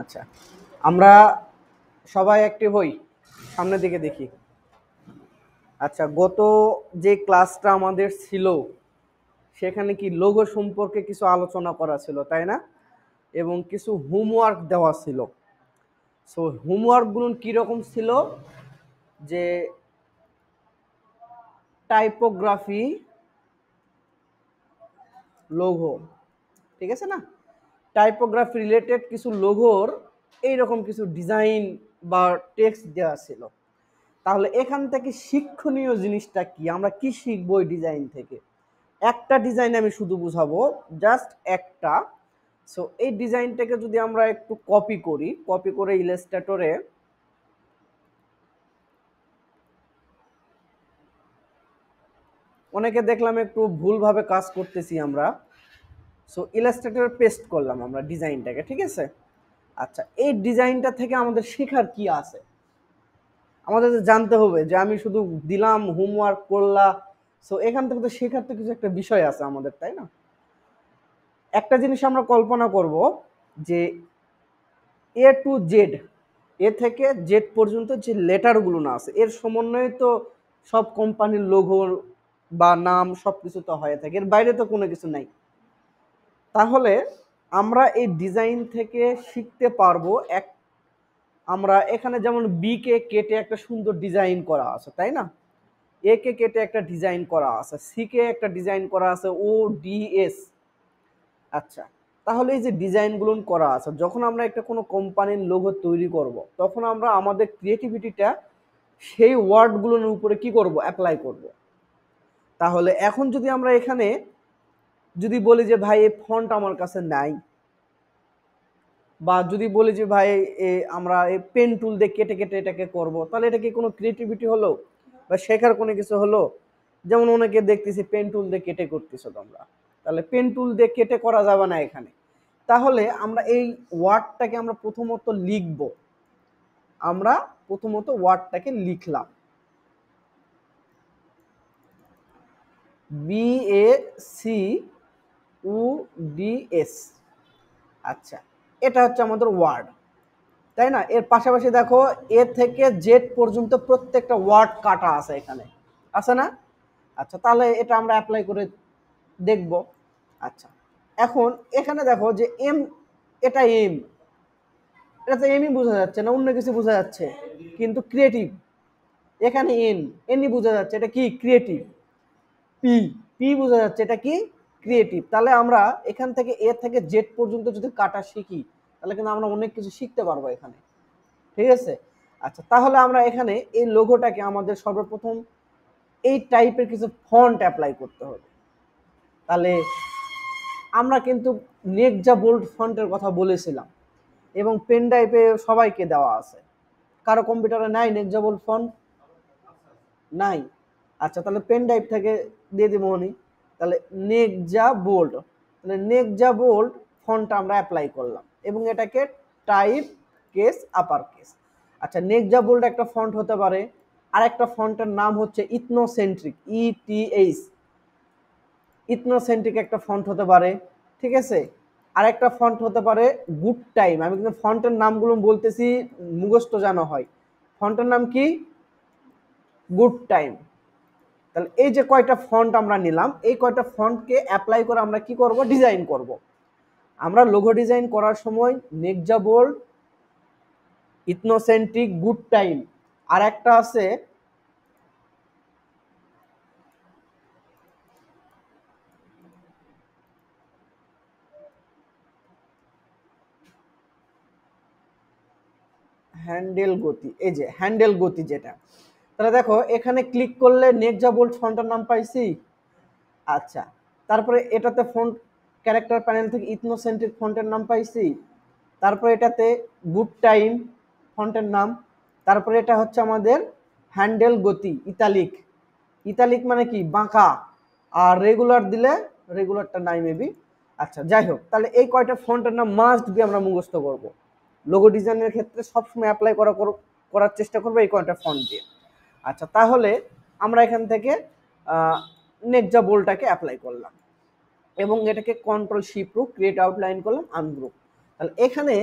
আচ্ছা আমরা সবাই অ্যাক্টিভ হই সামনের দিকে দেখি আচ্ছা গত যে ক্লাসটা আমাদের ছিল সেখানে কি লোগো সম্পর্কে কিছু আলোচনা করা ছিল তাই না এবং কিছু হোমওয়ার্ক দেওয়া ছিল সো হোমওয়ার্কগুলো কীরকম ছিল যে টাইপোগ্রাফি লোগো ঠিক আছে না টাইপোগ্রাফি রিলেটেড কিছু লোগোর এইরকম কিছু ডিজাইন বা টেক্সট দেওয়া ছিল তাহলে এখান থেকে শিক্ষণীয় জিনিসটা কি আমরা কি শিখবো ওই ডিজাইন থেকে একটা ডিজাইন আমি শুধু বুঝাবো জাস্ট একটা সো এই ডিজাইনটাকে যদি আমরা একটু কপি করি কপি করে ইলেস্টেটরে অনেকে দেখলাম একটু ভুলভাবে কাজ করতেছি আমরা সো ইলাস্ট্রেটরে পেস্ট করলাম আমরা ডিজাইনটাকে ঠিক আছে আচ্ছা এই ডিজাইনটা থেকে আমাদের শেখার কি আছে আমাদের জানতে হবে যে আমি শুধু দিলাম হোমওয়ার্ক করলা সো এখান থেকে তো শেখার তো কিছু একটা বিষয় আছে আমাদের তাই না একটা জিনিস আমরা কল্পনা করব যে এ টু জেড এ থেকে জেড পর্যন্ত যে লেটারগুলো না আছে এর সমন্বয়ে তো সব কোম্পানির লোগো বা নাম সব কিছু তো হয়ে থাকে এর বাইরে তো কোনো কিছু নাই তাহলে আমরা এই ডিজাইন থেকে শিখতে পারবো এক আমরা এখানে যেমন বি কে কেটে একটা সুন্দর ডিজাইন করা আছে তাই না এ কে কেটে একটা ডিজাইন করা আছে সি কে একটা ডিজাইন করা আছে ও ডি এস আচ্ছা তাহলে এই যে ডিজাইনগুলো করা আছে যখন আমরা একটা কোনো কোম্পানির লোগো তৈরি করব। তখন আমরা আমাদের ক্রিয়েটিভিটিটা সেই ওয়ার্ডগুলোর উপরে কি করব অ্যাপ্লাই করব। তাহলে এখন যদি আমরা এখানে যদি বলি যে ভাই এই ফোনটা আমার কাছে নাই বা যদি বলি যে ভাই এ আমরা এই পেন টুল দিয়ে কেটে কেটে এটাকে করব তাহলে এটা কি কোনো ক্রিয়েটিভিটি হলো বা শেখার কোনো কিছু হলো যেমন অনেকে দেখতেছি পেন টুল দিয়ে কেটে করতেছো তোমরা তাহলে পেন টুল দিয়ে কেটে করা যাবে না এখানে তাহলে আমরা এই ওয়ার্ডটাকে আমরা প্রথমত লিখব আমরা প্রথমত ওয়ার্ডটাকে লিখলাম বি এ সি ইউডিএস আচ্ছা এটা হচ্ছে আমাদের ওয়ার্ড তাই না এর পাশাপাশি দেখো এ থেকে জেড পর্যন্ত প্রত্যেকটা ওয়ার্ড কাটা আছে এখানে আছে না আচ্ছা তাহলে এটা আমরা অ্যাপ্লাই করে দেখব আচ্ছা এখন এখানে দেখো যে এম এটা এম এটা তো এমই বোঝা যাচ্ছে না অন্য কিছু বোঝা যাচ্ছে কিন্তু ক্রিয়েটিভ এখানে এন এনই বোঝা যাচ্ছে এটা কি ক্রিয়েটিভ পি পি বোঝা যাচ্ছে এটা কি ক্রিয়েটিভ তাহলে আমরা এখান থেকে এ থেকে জেড পর্যন্ত যদি কাটা শিখি তাহলে কিন্তু আমরা অনেক কিছু শিখতে পারবো এখানে ঠিক আছে আচ্ছা তাহলে আমরা এখানে এই লোগোটাকে আমাদের সর্বপ্রথম এই টাইপের কিছু ফন্ট অ্যাপ্লাই করতে হবে তাহলে আমরা কিন্তু নেকজা বোল্ড ফন্টের কথা বলেছিলাম এবং পেন টাইপে সবাইকে দেওয়া আছে কারো কম্পিউটারে নাই নেকজা বোল্ড ফন্ট নাই আচ্ছা তাহলে পেন টাইপ থেকে দিয়ে দেবো উনি তাহলে নেক যা বোল্ড তাহলে নেক যা বোল্ড ফন্টটা আমরা অ্যাপ্লাই করলাম এবং এটাকে টাইপ কেস আপার কেস আচ্ছা নেক যা বোল্ড একটা ফন্ট হতে পারে আর একটা ফন্টের নাম হচ্ছে ইথনোসেন্ট্রিক ইটিএইচ e ইথনোসেন্ট্রিক একটা ফন্ট হতে পারে ঠিক আছে আর একটা ফন্ট হতে পারে গুড টাইম আমি কিন্তু ফন্টের নামগুলো বলতেছি মুখস্থ জানা হয় ফন্টের নাম কি গুড টাইম তাহলে এই যে কয়টা ফন্ট আমরা নিলাম এই কয়টা ফন্টকে অ্যাপ্লাই করে আমরা কি করব ডিজাইন করব। আমরা লোগো ডিজাইন করার সময় নেকজা বোল্ড ইথনোসেন্ট্রিক গুড টাইম আর একটা আছে হ্যান্ডেল গতি এই যে হ্যান্ডেল গতি যেটা তাহলে দেখো এখানে ক্লিক করলে নেক্সা বোল্ড ফন্টের নাম পাইছি আচ্ছা তারপরে এটাতে ফন্ট ক্যারেক্টার প্যানেল থেকে ইথনোসেন্ট্রিক ফন্টের নাম পাইছি তারপরে এটাতে বুট টাইম ফন্টের নাম তারপরে এটা হচ্ছে আমাদের হ্যান্ডেল গতি ইতালিক ইতালিক মানে কি বাঁকা আর রেগুলার দিলে রেগুলারটা নাই মেবি আচ্ছা যাই হোক তাহলে এই কয়টা ফন্টের নাম মাস্ট বি আমরা মুখস্থ করব লোগো ডিজাইনের ক্ষেত্রে সবসময় অ্যাপ্লাই করা করার চেষ্টা করবো এই কয়টা ফন্ট দিয়ে আচ্ছা তাহলে আমরা এখান থেকে নেকজা বোলটাকে অ্যাপ্লাই করলাম এবং এটাকে কন্ট্রোল শিপ রুক ক্রিয়েট আউটলাইন করলাম আনগ্রুপ তাহলে এখানে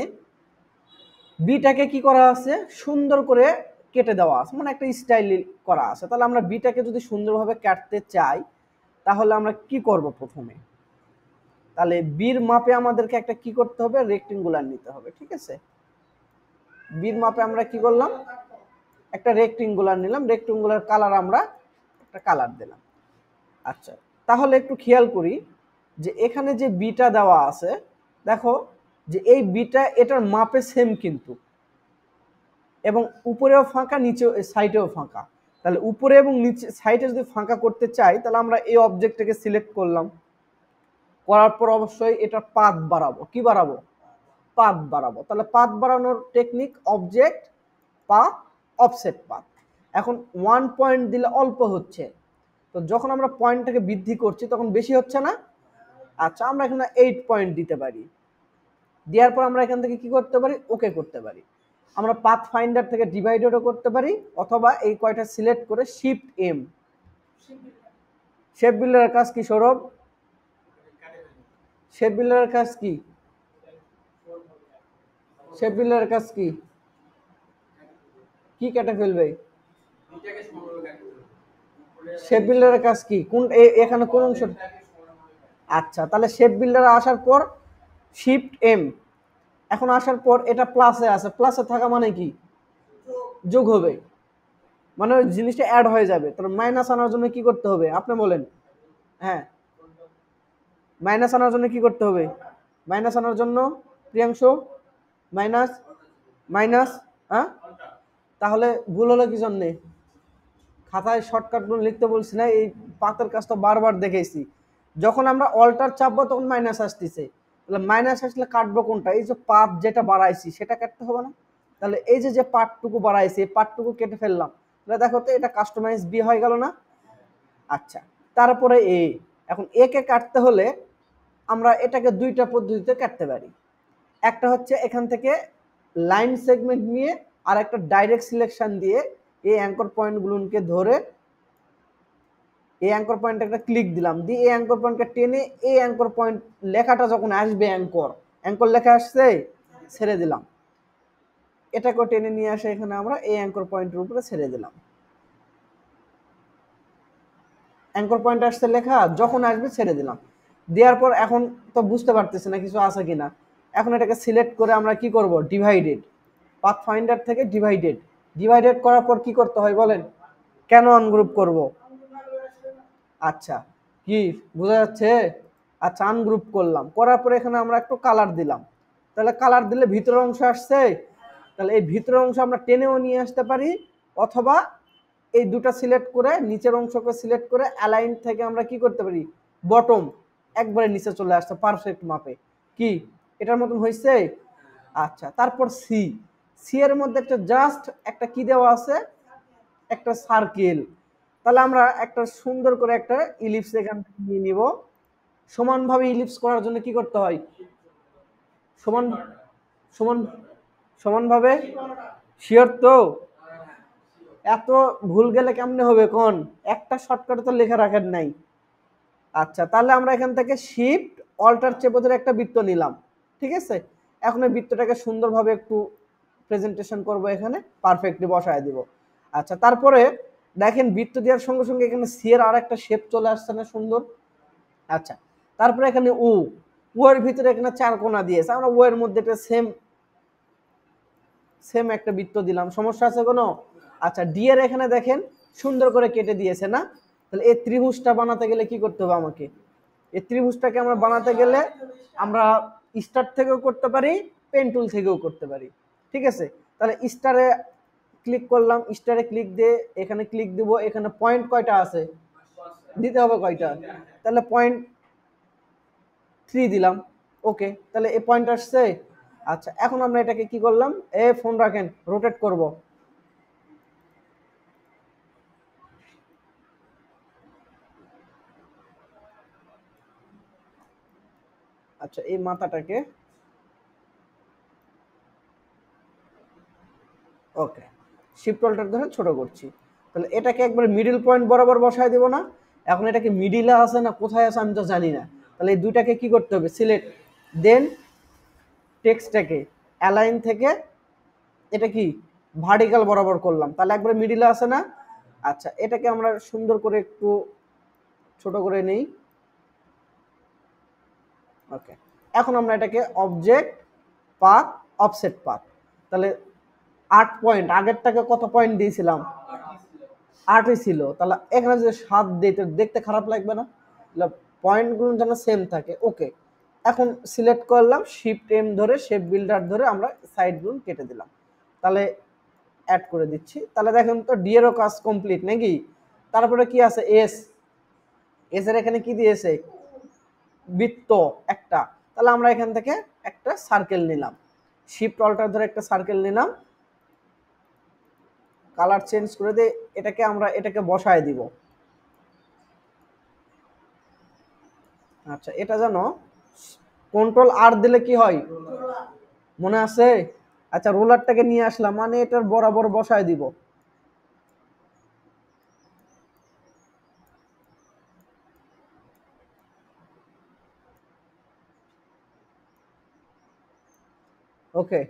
বিটাকে কি করা আছে সুন্দর করে কেটে দেওয়া আছে মানে একটা স্টাইল করা আছে তাহলে আমরা বিটাকে যদি সুন্দরভাবে কাটতে চাই তাহলে আমরা কি করব প্রথমে তাহলে বীর মাপে আমাদেরকে একটা কি করতে হবে রেক্টেঙ্গুলার নিতে হবে ঠিক আছে বীর মাপে আমরা কি করলাম একটা রেক্টিঙ্গুলার নিলাম রেক্টিঙ্গুলার কালার আমরা একটা কালার দিলাম আচ্ছা তাহলে একটু খেয়াল করি যে এখানে যে বিটা দেওয়া আছে দেখো যে এই বিটা এটার মাপে সেম কিন্তু এবং উপরেও ফাঁকা নিচে সাইডেও ফাঁকা তাহলে উপরে এবং নিচে সাইডে যদি ফাঁকা করতে চাই তাহলে আমরা এই অবজেক্টটাকে সিলেক্ট করলাম করার পর অবশ্যই এটার পাত বাড়াবো কি বাড়াবো পাত বাড়াবো তাহলে পাত বাড়ানোর technique object path offset path এখন ওয়ান পয়েন্ট দিলে অল্প হচ্ছে তো যখন আমরা পয়েন্টটাকে বৃদ্ধি করছি তখন বেশি হচ্ছে না আচ্ছা আমরা এখানে এইট পয়েন্ট দিতে পারি দেওয়ার পর আমরা এখান থেকে কি করতে পারি ওকে করতে পারি আমরা পাথ ফাইন্ডার থেকে ডিভাইডেডও করতে পারি অথবা এই কয়টা সিলেক্ট করে শিফট এম শেপ বিল্ডারের কাজ কি সৌরভ শেপ বিল্ডারের কাজ কি শেপ বিল্ডারের কাজ কি কি কেটে ফেলবে শেপ বিল্ডারের কাজ কি কোন এখানে কোন অংশ আচ্ছা তাহলে শেপ বিল্ডারে আসার পর শিফট এম এখন আসার পর এটা প্লাসে আছে প্লাসে থাকা মানে কি যোগ হবে মানে ওই জিনিসটা অ্যাড হয়ে যাবে তাহলে মাইনাস আনার জন্য কি করতে হবে আপনি বলেন হ্যাঁ মাইনাস আনার জন্য কি করতে হবে মাইনাস আনার জন্য প্রিয়াংশ মাইনাস মাইনাস হ্যাঁ তাহলে ভুল হলো কি জন্যে খাতায় শর্টকাট লিখতে বলছি না এই পাতের কাজটা বারবার দেখেছি যখন আমরা অল্টার চাপবো তখন মাইনাস আসতেছে তাহলে মাইনাস আসলে কাটবো কোনটা এই যে পাত যেটা বাড়াইছি সেটা কাটতে হবে না তাহলে এই যে যে পাটটুকু বাড়াইছে এই পাটটুকু কেটে ফেললাম তাহলে দেখো তো এটা কাস্টমাইজ বি হয়ে গেল না আচ্ছা তারপরে এ এখন এ কে কাটতে হলে আমরা এটাকে দুইটা পদ্ধতিতে কাটতে পারি একটা হচ্ছে এখান থেকে লাইন সেগমেন্ট নিয়ে আর একটা ডাইরেক্ট সিলেকশন দিয়ে এই অ্যাঙ্কর পয়েন্টগুলোকে ধরে এই অ্যাঙ্কর পয়েন্টে একটা ক্লিক দিলাম দিয়ে এই অ্যাঙ্কর পয়েন্টকে টেনে এই অ্যাঙ্কর পয়েন্ট লেখাটা যখন আসবে অ্যাঙ্কর অ্যাঙ্কর লেখা আসছে ছেড়ে দিলাম এটাকেও টেনে নিয়ে আসে এখানে আমরা এই অ্যাঙ্কর পয়েন্টের উপরে ছেড়ে দিলাম অ্যাঙ্কর পয়েন্ট আসছে লেখা যখন আসবে ছেড়ে দিলাম দেওয়ার পর এখন তো বুঝতে পারতেছি না কিছু আছে কিনা এখন এটাকে সিলেক্ট করে আমরা কি করব ডিভাইডেড পাথফাইন্ডার ফাইন্ডার থেকে ডিভাইডেড ডিভাইডেড করার পর কি করতে হয় বলেন কেন আনগ্রুপ করব আচ্ছা কি বোঝা যাচ্ছে আচ্ছা আনগ্রুপ করলাম করার পরে এখানে আমরা একটু কালার দিলাম তাহলে কালার দিলে ভিতরের অংশ আসছে তাহলে এই ভিতরের অংশ আমরা টেনেও নিয়ে আসতে পারি অথবা এই দুটা সিলেক্ট করে নিচের অংশকে সিলেক্ট করে অ্যালাইন থেকে আমরা কি করতে পারি বটম একবারে নিচে চলে আসছে পারফেক্ট মাপে কি এটার মতন হয়েছে আচ্ছা তারপর সি সি এর মধ্যে একটা জাস্ট একটা কি দেওয়া আছে একটা সার্কেল তাহলে আমরা একটা সুন্দর করে একটা ইলিপস এখান থেকে নিয়ে নিব সমানভাবে ইলিপস করার জন্য কি করতে হয় সমান সমান সমানভাবে শিওর তো এত ভুল গেলে কেমনে হবে কোন একটা শর্টকাট তো লেখা রাখার নাই আচ্ছা তাহলে আমরা এখান থেকে শিফট অল্টার চেপে ধরে একটা বৃত্ত নিলাম ঠিক আছে এখন এই বৃত্তটাকে সুন্দরভাবে একটু প্রেজেন্টেশন করব এখানে পারফেক্টলি বসায় দিব আচ্ছা তারপরে দেখেন বৃত্ত দেওয়ার সঙ্গে সঙ্গে এখানে সি এর আর একটা শেপ চলে আসছে না সুন্দর আচ্ছা তারপরে এখানে ও ও এর ভিতরে এখানে চার কোনা দিয়েছে আমরা ও এর মধ্যে একটা সেম সেম একটা বৃত্ত দিলাম সমস্যা আছে কোনো আচ্ছা ডি এর এখানে দেখেন সুন্দর করে কেটে দিয়েছে না তাহলে এই ত্রিভুজটা বানাতে গেলে কি করতে হবে আমাকে এই ত্রিভুজটাকে আমরা বানাতে গেলে আমরা স্টার থেকেও করতে পারি পেন টুল থেকেও করতে পারি ঠিক আছে তাহলে স্টারে ক্লিক করলাম স্টারে ক্লিক দিয়ে এখানে ক্লিক দিব এখানে পয়েন্ট কয়টা আছে দিতে হবে কয়টা তাহলে পয়েন্ট থ্রি দিলাম ওকে তাহলে এই পয়েন্ট আসছে আচ্ছা এখন আমরা এটাকে কি করলাম এ ফোন রাখেন রোটেট করব আচ্ছা এই মাথাটাকে ওকে শিফট অল্টার ধরে ছোট করছি তাহলে এটাকে একবার মিডিল পয়েন্ট বরাবর বসায় দেব না এখন এটাকে মিডিলে আছে না কোথায় আছে আমি তো জানি না তাহলে এই দুইটাকে কি করতে হবে সিলেক্ট দেন টেক্সটটাকে অ্যালাইন থেকে এটা কি ভার্টিক্যাল বরাবর করলাম তাহলে একবার মিডিলে আছে না আচ্ছা এটাকে আমরা সুন্দর করে একটু ছোট করে নেই ওকে এখন আমরা এটাকে অবজেক্ট পাথ অফসেট পাথ তাহলে আট পয়েন্ট আগেরটাকে কত পয়েন্ট দিয়েছিলাম আটই ছিল তাহলে এখানে যদি সাত দিই দেখতে খারাপ লাগবে না পয়েন্টগুলো যেন সেম থাকে ওকে এখন সিলেক্ট করলাম শিফট এম ধরে শেপ বিল্ডার ধরে আমরা সাইডগুলো কেটে দিলাম তাহলে অ্যাড করে দিচ্ছি তাহলে দেখেন তো ডিএরও কাজ কমপ্লিট নাকি তারপরে কি আছে এস এস এর এখানে কি দিয়েছে বৃত্ত একটা তাহলে আমরা এখান থেকে একটা সার্কেল নিলাম শিফট অল্টার ধরে একটা সার্কেল নিলাম কালার চেঞ্জ করে দিয়ে এটাকে আমরা এটাকে বসায় দিব আচ্ছা এটা জানো কন্ট্রোল আর দিলে কি হয় মনে আছে আচ্ছা রোলারটাকে নিয়ে আসলাম মানে এটার বরাবর বসায় দিব ওকে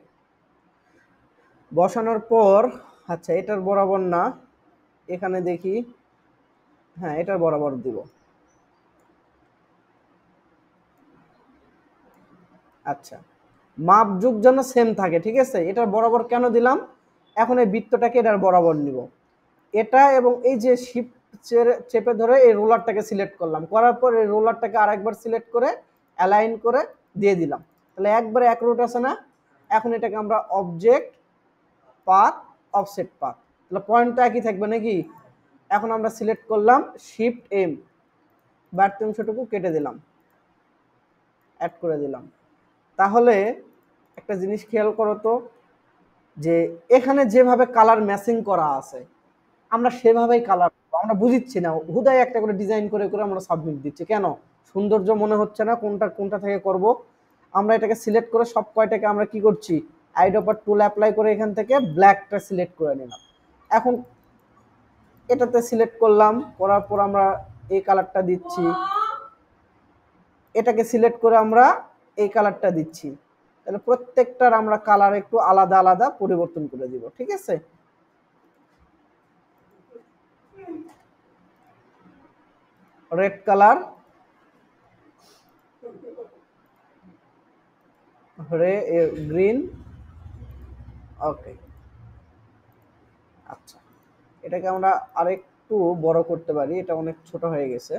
বসানোর পর আচ্ছা এটার বরাবর না এখানে দেখি হ্যাঁ এটার বরাবর দিব আচ্ছা মাপ যুগ যেন সেম থাকে ঠিক আছে এটার বরাবর কেন দিলাম এখন এই বৃত্তটাকে এটার বরাবর নিব এটা এবং এই যে শিফট চেপে ধরে এই রোলারটাকে সিলেক্ট করলাম করার পর এই রোলারটাকে আরেকবার সিলেক্ট করে অ্যালাইন করে দিয়ে দিলাম তাহলে একবারে এক রোট আছে না এখন এটাকে আমরা অবজেক্ট পাথ অফসেট পাক তাহলে পয়েন্টটা একই থাকবে নাকি এখন আমরা সিলেক্ট করলাম শিফট এম বাড়তি অংশটুকু কেটে দিলাম অ্যাড করে দিলাম তাহলে একটা জিনিস খেয়াল করো তো যে এখানে যেভাবে কালার ম্যাচিং করা আছে আমরা সেভাবেই কালার আমরা বুঝিচ্ছি না হুদায় একটা করে ডিজাইন করে করে আমরা সাবমিট দিচ্ছি কেন সৌন্দর্য মনে হচ্ছে না কোনটা কোনটা থেকে করব আমরা এটাকে সিলেক্ট করে সব কয়টাকে আমরা কি করছি আইডোপার টুল অ্যাপ্লাই করে এখান থেকে ব্ল্যাকটা সিলেক্ট করে নিলাম এখন এটাতে সিলেক্ট করলাম করার পর আমরা এই কালারটা দিচ্ছি এটাকে সিলেক্ট করে আমরা এই কালারটা দিচ্ছি তাহলে প্রত্যেকটার আমরা কালার একটু আলাদা আলাদা পরিবর্তন করে দিব ঠিক আছে রেড কালার গ্রিন ওকে আচ্ছা এটাকে আমরা আরেকটু বড় করতে পারি এটা অনেক ছোট হয়ে গেছে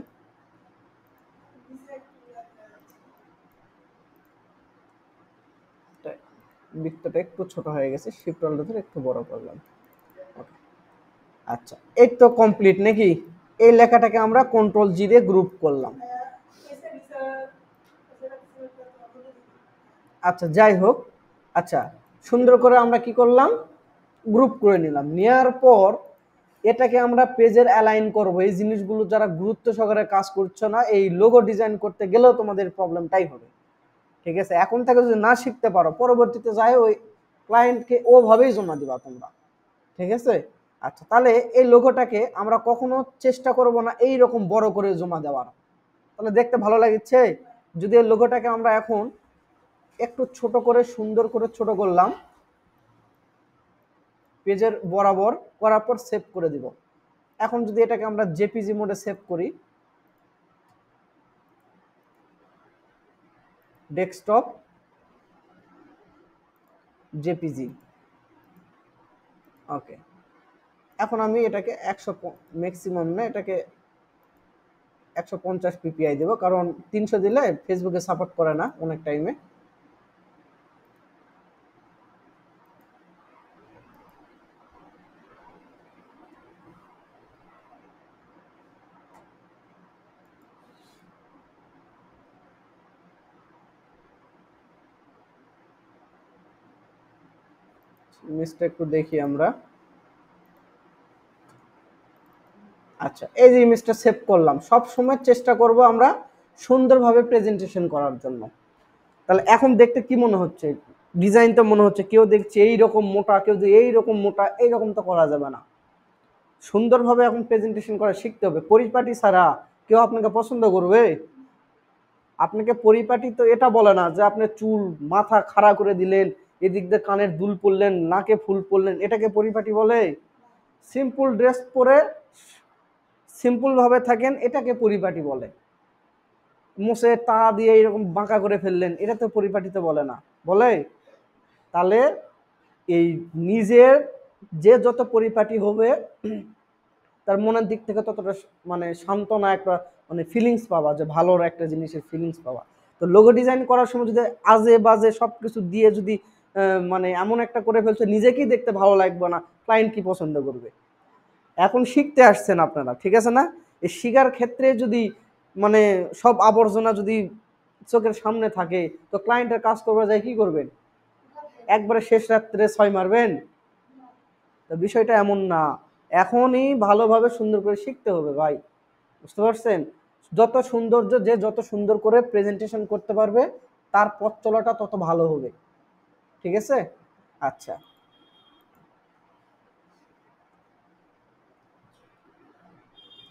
বৃত্তটা একটু ছোট হয়ে গেছে শিফট আলটা ধরে একটু বড় করলাম আচ্ছা এই তো কমপ্লিট নাকি এই লেখাটাকে আমরা কন্ট্রোল জি দিয়ে গ্রুপ করলাম আচ্ছা যাই হোক আচ্ছা সুন্দর করে আমরা কি করলাম গ্রুপ করে নিলাম নেওয়ার পর এটাকে আমরা পেজের অ্যালাইন করব এই জিনিসগুলো যারা গুরুত্ব সহকারে কাজ করছো না এই লোগো ডিজাইন করতে গেলেও তোমাদের প্রবলেমটাই হবে ঠিক আছে এখন থেকে যদি না শিখতে পারো পরবর্তীতে যায় ওই ক্লায়েন্টকে ওভাবেই জমা দিবা তোমরা ঠিক আছে আচ্ছা তাহলে এই লোগোটাকে আমরা কখনো চেষ্টা করব না এই রকম বড় করে জমা দেওয়ার তাহলে দেখতে ভালো লাগছে যদি এই লোগোটাকে আমরা এখন একটু ছোট করে সুন্দর করে ছোট করলাম পেজের বরাবর করার পর সেভ করে দিব এখন যদি এটাকে আমরা জেপিজি মোডে সেভ করি ডেস্কটপ জেপিজি ওকে এখন আমি এটাকে একশো ম্যাক্সিমাম না এটাকে একশো পঞ্চাশ পিপিআই দেবো কারণ তিনশো দিলে ফেসবুকে সাপোর্ট করে না অনেক টাইমে ইমেজটা একটু দেখি আমরা আচ্ছা এই যে ইমেজটা সেভ করলাম সব সময় চেষ্টা করব আমরা সুন্দরভাবে প্রেজেন্টেশন করার জন্য তাহলে এখন দেখতে কি মনে হচ্ছে মনে হচ্ছে কেউ দেখছে এই রকম মোটা কেউ যে এই রকম মোটা তো করা যাবে না সুন্দরভাবে এখন প্রেজেন্টেশন করা শিখতে হবে পরিপাটি ছাড়া কেউ আপনাকে পছন্দ করবে আপনাকে পরিপাটি তো এটা বলে না যে আপনি চুল মাথা খাড়া করে দিলেন এদিক দিয়ে কানের দুল পরলেন নাকে ফুল পরলেন এটাকে পরিপাটি বলে সিম্পল ড্রেস পরে সিম্পলভাবে থাকেন এটাকে পরিপাটি বলে মুসে তা দিয়ে এরকম বাঁকা করে ফেললেন এটা তো পরিপাটিতে বলে না বলে তাহলে এই নিজের যে যত পরিপাটি হবে তার মনের দিক থেকে ততটা মানে সান্ত্বনা একটা মানে ফিলিংস পাওয়া যে ভালোর একটা জিনিসের ফিলিংস পাওয়া তো লোগো ডিজাইন করার সময় যদি আজে বাজে সব কিছু দিয়ে যদি মানে এমন একটা করে ফেলছে নিজেকেই দেখতে ভালো লাগবে না ক্লায়েন্ট কি পছন্দ করবে এখন শিখতে আসছেন আপনারা ঠিক আছে না এই শিকার ক্ষেত্রে যদি মানে সব আবর্জনা যদি চোখের সামনে থাকে তো ক্লায়েন্টের কাজ করবা যায় কি করবেন একবারে শেষ রাত্রে ছয় মারবেন তো বিষয়টা এমন না এখনই ভালোভাবে সুন্দর করে শিখতে হবে ভাই বুঝতে পারছেন যত সৌন্দর্য যে যত সুন্দর করে প্রেজেন্টেশন করতে পারবে তার পথ চলাটা তত ভালো হবে ঠিক আছে আচ্ছা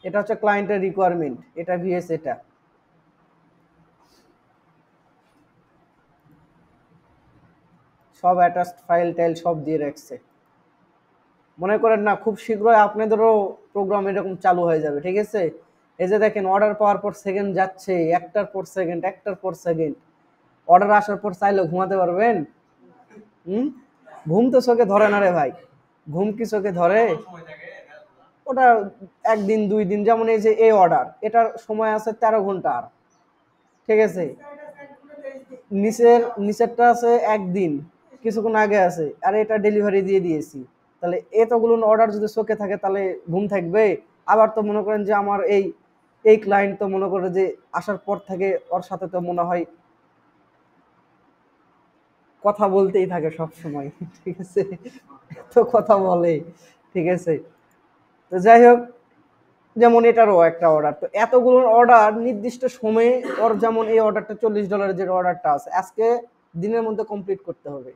এটা হচ্ছে ক্লায়েন্টের রিকোয়ারমেন্ট এটা ভিএস এটা সব অ্যাটাচড ফাইল টাইল সব দিয়ে রাখছে মনে করেন না খুব শীঘ্রই আপনাদেরও প্রোগ্রাম এরকম চালু হয়ে যাবে ঠিক আছে এই যে দেখেন অর্ডার পাওয়ার পর সেকেন্ড যাচ্ছে একটার পর সেকেন্ড একটার পর সেকেন্ড অর্ডার আসার পর চাইলে ঘুমাতে পারবেন হুম ঘুম তো চোখে ধরে না রে ভাই ঘুম কি চোখে ধরে ওটা একদিন দুই দিন যেমন এই যে এই অর্ডার এটার সময় আছে তেরো ঘন্টার ঠিক আছে নিচের নিচেরটা আছে একদিন কিছুক্ষণ আগে আছে আর এটা ডেলিভারি দিয়ে দিয়েছি তাহলে এতগুলো অর্ডার যদি চোখে থাকে তাহলে ঘুম থাকবে আবার তো মনে করেন যে আমার এই এই ক্লায়েন্ট তো মনে করে যে আসার পর থেকে ওর সাথে তো মনে হয় কথা বলতেই থাকে সব সময় ঠিক আছে তো কথা বলে ঠিক আছে তো যাই হোক যেমন এটারও একটা অর্ডার তো এতগুলো অর্ডার নির্দিষ্ট সময়ে ওর যেমন এই অর্ডারটা চল্লিশ ডলারের যে অর্ডারটা আছে আজকে দিনের মধ্যে কমপ্লিট করতে হবে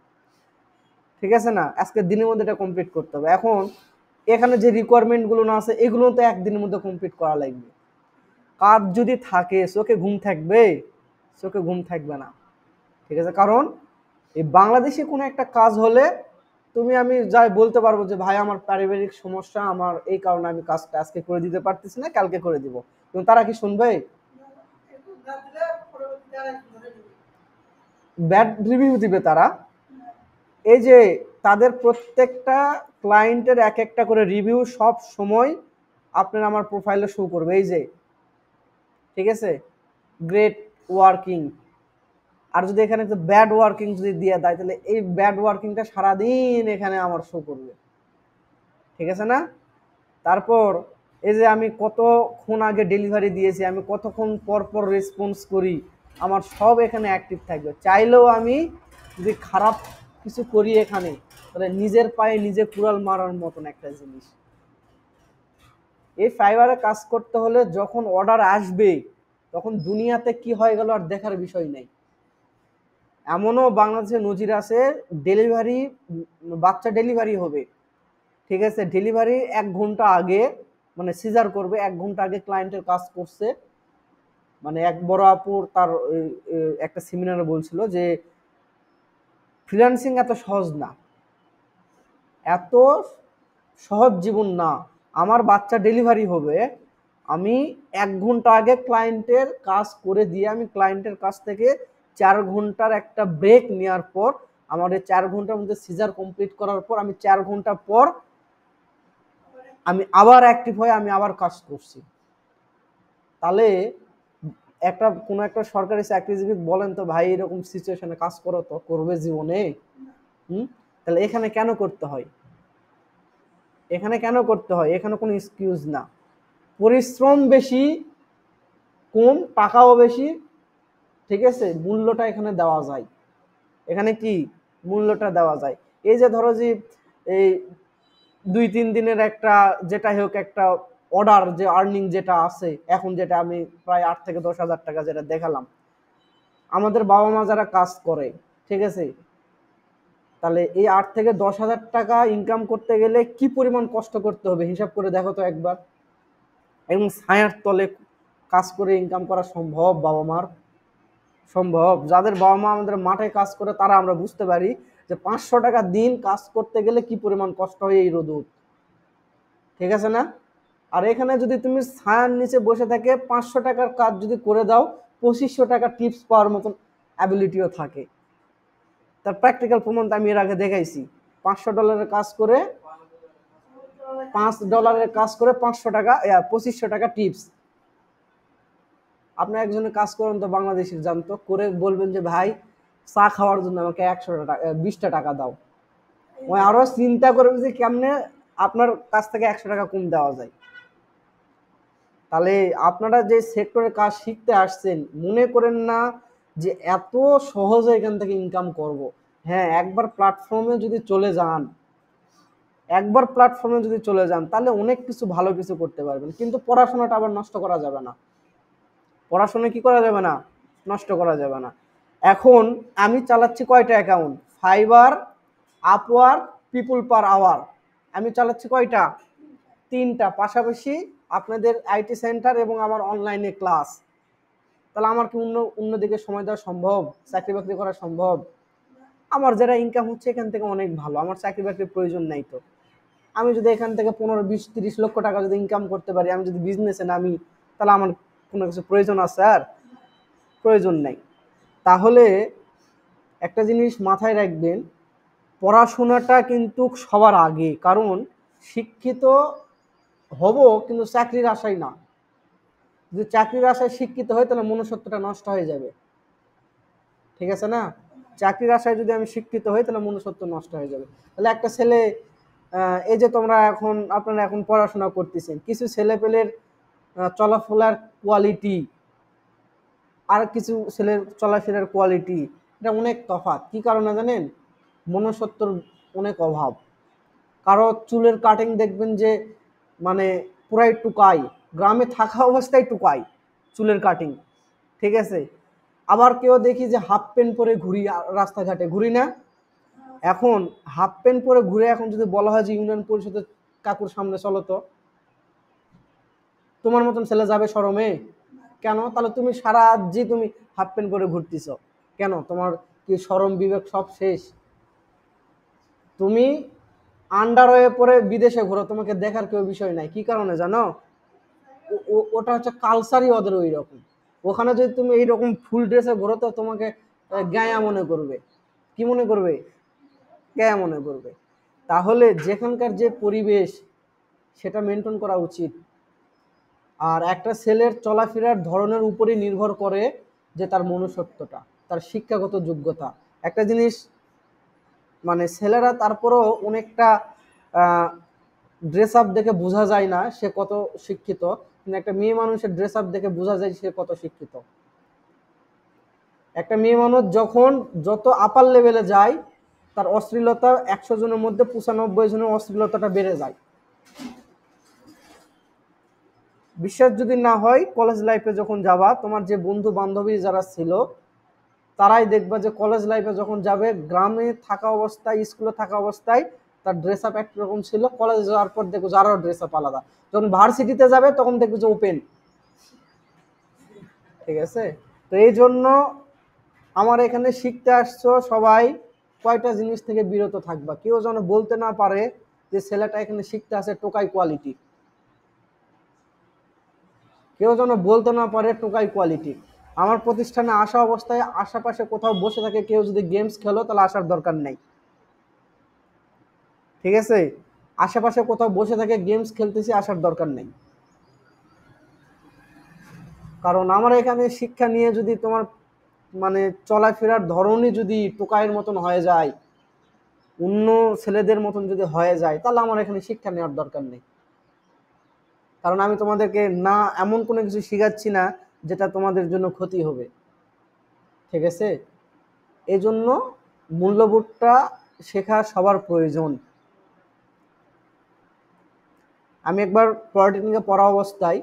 ঠিক আছে না আজকে দিনের মধ্যে এটা কমপ্লিট করতে হবে এখন এখানে যে রিকোয়ারমেন্টগুলো না আছে এগুলো তো একদিনের মধ্যে কমপ্লিট করা লাগবে কাজ যদি থাকে চোখে ঘুম থাকবে চোখে ঘুম থাকবে না ঠিক আছে কারণ এই বাংলাদেশে কোনো একটা কাজ হলে তুমি আমি যাই বলতে পারবো যে ভাই আমার পারিবারিক সমস্যা আমার এই কারণে আমি কাজটা আজকে করে দিতে পারতেছি না কালকে করে দিব কিন্তু তারা কি শুনবে ব্যাড রিভিউ দিবে তারা এই যে তাদের প্রত্যেকটা ক্লায়েন্টের এক একটা করে রিভিউ সব সময় আপনার আমার প্রোফাইলে শো করবে এই যে ঠিক আছে গ্রেট ওয়ার্কিং আর যদি এখানে ব্যাড ওয়ার্কিং যদি দিয়ে দেয় তাহলে এই ব্যাড ওয়ার্কিংটা সারাদিন এখানে আমার শো করবে ঠিক আছে না তারপর এই যে আমি কতক্ষণ আগে ডেলিভারি দিয়েছি আমি কতক্ষণ পরপর রেসপন্স করি আমার সব এখানে অ্যাক্টিভ থাকবে চাইলেও আমি যদি খারাপ কিছু করি এখানে তাহলে নিজের পায়ে নিজে কুড়াল মারার মতন একটা জিনিস এই ফাইবারে কাজ করতে হলে যখন অর্ডার আসবে তখন দুনিয়াতে কি হয়ে গেল আর দেখার বিষয় নাই এমনও বাংলাদেশের নজির আছে ডেলিভারি বাচ্চা ডেলিভারি হবে ঠিক আছে ডেলিভারি এক ঘন্টা আগে মানে সিজার করবে এক ঘন্টা আগে ক্লায়েন্টের কাজ করছে মানে এক বড় আপুর তার একটা সেমিনারে বলছিল যে ফ্রিল্যান্সিং এত সহজ না এত সহজ জীবন না আমার বাচ্চা ডেলিভারি হবে আমি এক ঘন্টা আগে ক্লায়েন্টের কাজ করে দিয়ে আমি ক্লায়েন্টের কাছ থেকে চার ঘন্টার একটা ব্রেক নেওয়ার পর আমার চার ঘন্টার মধ্যে সিজার কমপ্লিট করার পর আমি চার ঘন্টা পর আমি আবার অ্যাক্টিভ হয়ে আমি আবার কাজ করছি তাহলে একটা কোনো একটা সরকারি চাকরিজীবী বলেন তো ভাই এরকম সিচুয়েশনে কাজ করো তো করবে জীবনে হুম তাহলে এখানে কেন করতে হয় এখানে কেন করতে হয় এখানে কোনো এক্সকিউজ না পরিশ্রম বেশি কম টাকাও বেশি ঠিক আছে মূল্যটা এখানে দেওয়া যায় এখানে কি মূল্যটা দেওয়া যায় এই যে ধরো যে এই দুই তিন দিনের একটা যেটা হোক একটা অর্ডার যে আর্নিং যেটা আছে এখন যেটা আমি প্রায় আট থেকে দশ হাজার টাকা যেটা দেখালাম আমাদের বাবা মা যারা কাজ করে ঠিক আছে তাহলে এই আট থেকে দশ হাজার টাকা ইনকাম করতে গেলে কি পরিমাণ কষ্ট করতে হবে হিসাব করে দেখো তো একবার এবং ছায়ার তলে কাজ করে ইনকাম করা সম্ভব বাবা মার সম্ভব যাদের বাবা মা আমাদের মাঠে কাজ করে তারা আমরা বুঝতে পারি যে পাঁচশো টাকা দিন কাজ করতে গেলে কি পরিমাণ কষ্ট হয় এই রোদুত ঠিক আছে না আর এখানে যদি তুমি ছায়ার নিচে বসে থাকে পাঁচশো টাকার কাজ যদি করে দাও পঁচিশশো টাকা টিপস পাওয়ার মতন অ্যাবিলিটিও থাকে তার প্র্যাকটিক্যাল প্রমাণ আমি এর আগে দেখাইছি পাঁচশো ডলারের কাজ করে পাঁচ ডলারের কাজ করে পাঁচশো টাকা পঁচিশশো টাকা টিপস আপনার একজনের কাজ করেন তো বাংলাদেশের জানতো করে বলবেন যে ভাই চা খাওয়ার জন্য আমাকে একশো টাকা বিশটা টাকা দাও ওই আরো চিন্তা করবে যে কেমনে আপনার কাছ থেকে একশো টাকা কম দেওয়া যায় তাহলে আপনারা যে সেক্টরে কাজ শিখতে আসছেন মনে করেন না যে এত সহজে এখান থেকে ইনকাম করব। হ্যাঁ একবার প্ল্যাটফর্মে যদি চলে যান একবার প্ল্যাটফর্মে যদি চলে যান তাহলে অনেক কিছু ভালো কিছু করতে পারবেন কিন্তু পড়াশোনাটা আবার নষ্ট করা যাবে না পড়াশোনা কি করা যাবে না নষ্ট করা যাবে না এখন আমি চালাচ্ছি কয়টা account Fiverr Upwork people per hour আমি চালাচ্ছি কয়টা তিনটা পাশাপাশি আপনাদের আইটি সেন্টার এবং আমার অনলাইনে ক্লাস তাহলে আমার কি অন্য অন্যদিকে সময় দেওয়া সম্ভব চাকরি বাকরি করা সম্ভব আমার যারা ইনকাম হচ্ছে এখান থেকে অনেক ভালো আমার চাকরি বাকরির প্রয়োজন নাই তো আমি যদি এখান থেকে পনেরো বিশ তিরিশ লক্ষ টাকা যদি ইনকাম করতে পারি আমি যদি বিজনেসে নামি তাহলে আমার কোনো কিছু প্রয়োজন আছে আর প্রয়োজন নাই তাহলে একটা জিনিস মাথায় রাখবেন পড়াশোনাটা কিন্তু সবার আগে কারণ শিক্ষিত হব কিন্তু চাকরির আশাই না যদি চাকরির আশায় শিক্ষিত হয় তাহলে মনুষ্যত্বটা নষ্ট হয়ে যাবে ঠিক আছে না চাকরির আশায় যদি আমি শিক্ষিত হই তাহলে মনুষ্যত্ব নষ্ট হয়ে যাবে তাহলে একটা ছেলে এই যে তোমরা এখন আপনারা এখন পড়াশোনা করতেছেন কিছু ছেলেপেলের চলাফেরার কোয়ালিটি আর কিছু ছেলের চলাফেরার কোয়ালিটি এটা অনেক তফাত কি কারণে জানেন মনসত্বর অনেক অভাব কারো চুলের কাটিং দেখবেন যে মানে পুরাই টুকাই গ্রামে থাকা অবস্থায় টুকাই চুলের কাটিং ঠিক আছে আবার কেউ দেখি যে হাফ প্যান্ট পরে ঘুরি রাস্তাঘাটে ঘুরি না এখন হাফ প্যান্ট পরে ঘুরে এখন যদি বলা হয় যে ইউনিয়ন পরিষদের কাকুর সামনে চলো তো তোমার মতন ছেলে যাবে সরমে কেন তাহলে তুমি সারা যে তুমি হাফ প্যান্ট পরে ঘুরতেছ কেন তোমার কি সরম বিবেক সব শেষ তুমি আন্ডারওয়ে পরে বিদেশে ঘোরো তোমাকে দেখার কেউ বিষয় নাই কি কারণে জানো ওটা হচ্ছে কালচারই ওদের ওই রকম ওখানে যদি তুমি এই রকম ফুল ড্রেসে ঘোরো তো তোমাকে গায়া মনে করবে কি মনে করবে গায়া মনে করবে তাহলে যেখানকার যে পরিবেশ সেটা মেনটেন করা উচিত আর একটা ছেলের চলাফেরার ধরনের উপরে নির্ভর করে যে তার মনুষ্যত্বটা তার শিক্ষাগত যোগ্যতা একটা জিনিস মানে ছেলেরা তারপরও অনেকটা ড্রেস আপ দেখে বোঝা যায় না সে কত শিক্ষিত কিন্তু একটা মেয়ে মানুষের ড্রেস আপ দেখে বোঝা যায় সে কত শিক্ষিত একটা মেয়ে মানুষ যখন যত আপার লেভেলে যায় তার অশ্লীলতা একশো জনের মধ্যে পঁচানব্বই জনের অশ্লীলতাটা বেড়ে যায় বিশ্বাস যদি না হয় কলেজ লাইফে যখন যাবা তোমার যে বন্ধু বান্ধবী যারা ছিল তারাই দেখবা যে কলেজ লাইফে যখন যাবে গ্রামে থাকা অবস্থায় স্কুলে থাকা অবস্থায় তার ড্রেস আপ একরকম ছিল কলেজে যাওয়ার পর দেখবো যে আরও ড্রেস আপ আলাদা যখন ভার্সিটিতে যাবে তখন দেখবে যে ওপেন ঠিক আছে তো এই জন্য আমার এখানে শিখতে আসছো সবাই কয়টা জিনিস থেকে বিরত থাকবা কেউ যেন বলতে না পারে যে ছেলেটা এখানে শিখতে আসে টোকাই কোয়ালিটি কেউ যেন বলতে না পারে টোকাই কোয়ালিটি আমার প্রতিষ্ঠানে আসা অবস্থায় আশেপাশে কোথাও বসে থাকে কেউ যদি গেমস খেলো তাহলে আসার দরকার নেই ঠিক আছে আশেপাশে কোথাও বসে থাকে গেমস খেলতেছি আসার দরকার নেই কারণ আমার এখানে শিক্ষা নিয়ে যদি তোমার মানে চলাফেরার ধরনই যদি টোকাইয়ের মতন হয়ে যায় অন্য ছেলেদের মতন যদি হয়ে যায় তাহলে আমার এখানে শিক্ষা নেওয়ার দরকার নেই কারণ আমি তোমাদেরকে না এমন কোনো কিছু শেখাচ্ছি না যেটা তোমাদের জন্য ক্ষতি হবে ঠিক আছে এজন্য মূল্যবোধটা শেখা সবার প্রয়োজন আমি একবার পলিটেকনিকে পড়া অবস্থায়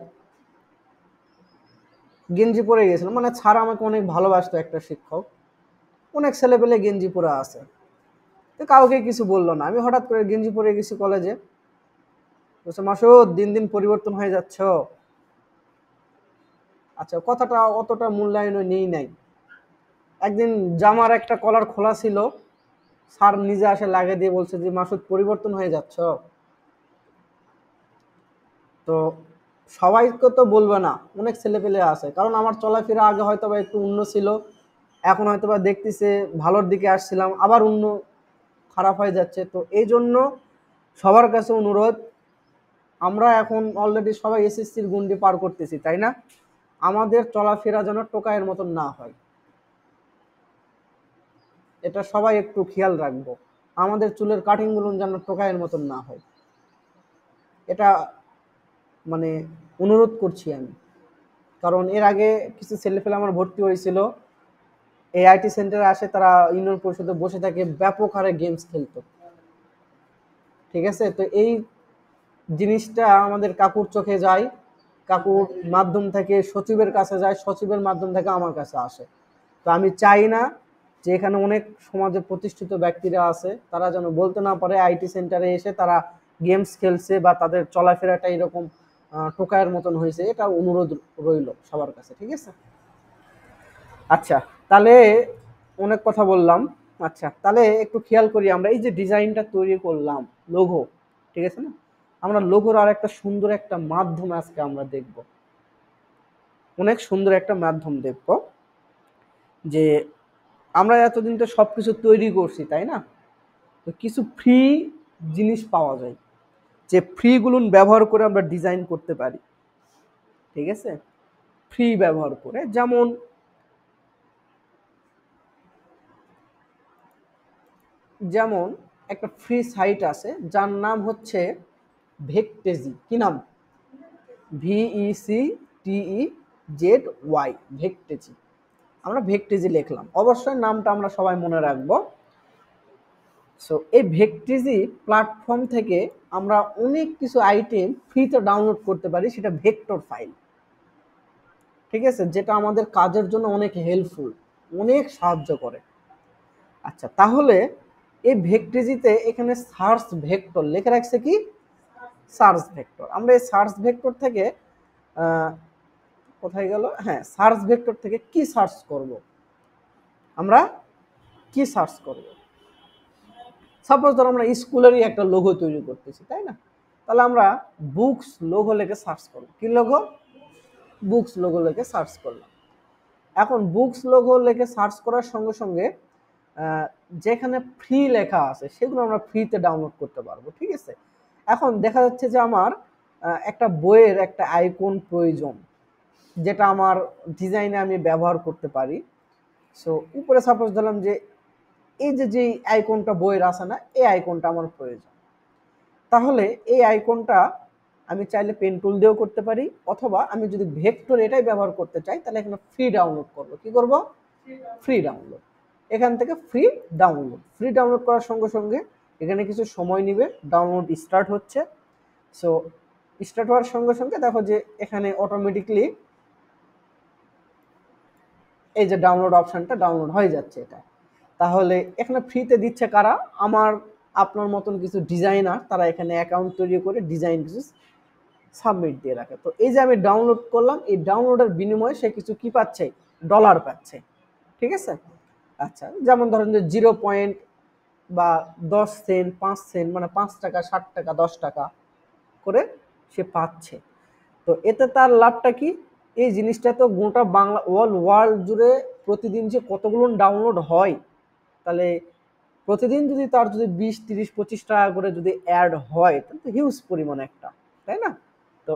গেঞ্জি পরে গেছিলাম মানে ছাড়া আমাকে অনেক ভালোবাসতো একটা শিক্ষক অনেক ছেলে পেলে গেঞ্জি পরে আছে তো কাউকে কিছু বললো না আমি হঠাৎ করে গেঞ্জি পরে গেছি কলেজে বলছে মাসুদ দিন দিন পরিবর্তন হয়ে যাচ্ছ আচ্ছা কথাটা অতটা মূল্যায়ন নেই নাই একদিন জামার একটা কলার খোলা ছিল স্যার নিজে আসে লাগিয়ে দিয়ে বলছে যে মাসুদ পরিবর্তন হয়ে যাচ্ছ তো সবাইকে তো বলবে না অনেক ছেলেপেলে আছে কারণ আমার চলাফেরা আগে হয়তো বা একটু অন্য ছিল এখন হয়তো বা দেখতেছে ভালোর দিকে আসছিলাম আবার অন্য খারাপ হয়ে যাচ্ছে তো এই জন্য সবার কাছে অনুরোধ আমরা এখন অলরেডি সবাই এসএসসির গুন্ডি পার করতেছি তাই না আমাদের চলাফেরা যেন টোকায়ের মতন না হয় এটা সবাই একটু খেয়াল রাখবো আমাদের চুলের কাটিংগুলো যেন টোকায়ের মতন না হয় এটা মানে অনুরোধ করছি আমি কারণ এর আগে কিছু ছেলেফেলে আমার ভর্তি হয়েছিল এই আইটি সেন্টারে আসে তারা ইউনিয়ন পরিষদে বসে থাকে ব্যাপক হারে গেমস খেলতো ঠিক আছে তো এই জিনিসটা আমাদের কাকুর চোখে যায় কাকুর মাধ্যম থেকে সচিবের কাছে যায় সচিবের মাধ্যম থেকে আমার কাছে আসে তো আমি চাই না যে এখানে অনেক সমাজে প্রতিষ্ঠিত ব্যক্তিরা আছে তারা যেন বলতে না পারে আইটি সেন্টারে এসে তারা গেমস খেলছে বা তাদের চলাফেরাটা এরকম টোকায়ের মতন হয়েছে এটা অনুরোধ রইল সবার কাছে ঠিক আছে আচ্ছা তাহলে অনেক কথা বললাম আচ্ছা তাহলে একটু খেয়াল করি আমরা এই যে ডিজাইনটা তৈরি করলাম লোগো ঠিক আছে না আমরা লোগোর আর একটা সুন্দর একটা মাধ্যম আজকে আমরা দেখব অনেক সুন্দর একটা মাধ্যম দেখব যে আমরা এতদিন তো সব কিছু তৈরি করছি তাই না তো কিছু ফ্রি জিনিস পাওয়া যায় যে ফ্রিগুলো ব্যবহার করে আমরা ডিজাইন করতে পারি ঠিক আছে ফ্রি ব্যবহার করে যেমন যেমন একটা ফ্রি সাইট আছে যার নাম হচ্ছে ভেকটেজি কি নাম V E C T E e Z Y e Vecteezy আমরা ভেকটেজি লিখলাম অবশ্যই নামটা আমরা সবাই মনে রাখব সো এই ভেকটেজি প্ল্যাটফর্ম থেকে আমরা অনেক কিছু আইটেম ফ্রিতে ডাউনলোড করতে পারি সেটা ভেক্টর ফাইল ঠিক আছে যেটা আমাদের কাজের জন্য অনেক হেল্পফুল অনেক সাহায্য করে আচ্ছা তাহলে এই ভেক্টেজিতে এখানে সার্চ ভেক্টর লেখা রাখছে কি সার্চ ভেক্টর আমরা এই সার্চ ভেক্টর থেকে কোথায় গেল হ্যাঁ সার্চ ভেক্টর থেকে কি সার্চ করব আমরা কি সার্চ করব সাপোজ ধর আমরা স্কুলেরই একটা লোগো তৈরি করতেছি তাই না তাহলে আমরা বুকস লোগো লেখে সার্চ করব কি লোগো বুকস লোগো লেখে সার্চ করলাম এখন বুকস লোগো লেখে সার্চ করার সঙ্গে সঙ্গে যেখানে ফ্রি লেখা আছে সেগুলো আমরা ফ্রিতে ডাউনলোড করতে পারবো ঠিক আছে এখন দেখা যাচ্ছে যে আমার একটা বইয়ের একটা আইকন প্রয়োজন যেটা আমার ডিজাইনে আমি ব্যবহার করতে পারি সো উপরে সাপোজ ধরলাম যে এই যে যেই আইকনটা বইয়ের আসে না এই আইকনটা আমার প্রয়োজন তাহলে এই আইকনটা আমি চাইলে পেন টুল দিয়েও করতে পারি অথবা আমি যদি ভেক্টর এটাই ব্যবহার করতে চাই তাহলে এখানে ফ্রি ডাউনলোড করবো কি করব ফ্রি ডাউনলোড এখান থেকে ফ্রি ডাউনলোড ফ্রি ডাউনলোড করার সঙ্গে সঙ্গে এখানে কিছু সময় নিবে ডাউনলোড স্টার্ট হচ্ছে সো স্টার্ট হওয়ার সঙ্গে সঙ্গে দেখো যে এখানে অটোমেটিকলি এই যে ডাউনলোড অপশানটা ডাউনলোড হয়ে যাচ্ছে এটা তাহলে এখানে ফ্রিতে দিচ্ছে কারা আমার আপনার মতন কিছু ডিজাইনার তারা এখানে অ্যাকাউন্ট তৈরি করে ডিজাইন কিছু সাবমিট দিয়ে রাখে তো এই যে আমি ডাউনলোড করলাম এই ডাউনলোডের বিনিময়ে সে কিছু কি পাচ্ছে ডলার পাচ্ছে ঠিক আছে আচ্ছা যেমন ধরেন যে জিরো পয়েন্ট বা দশ সেন্ট পাঁচ সেন্ট মানে পাঁচ টাকা ষাট টাকা দশ টাকা করে সে পাচ্ছে তো এতে তার লাভটা কি এই জিনিসটা তো গোটা বাংলা ওয়ার্ল্ড ওয়ার্ল্ড জুড়ে প্রতিদিন যে কতগুলো ডাউনলোড হয় তাহলে প্রতিদিন যদি তার যদি বিশ তিরিশ পঁচিশ টাকা করে যদি অ্যাড হয় তাহলে তো হিউজ পরিমাণ একটা তাই না তো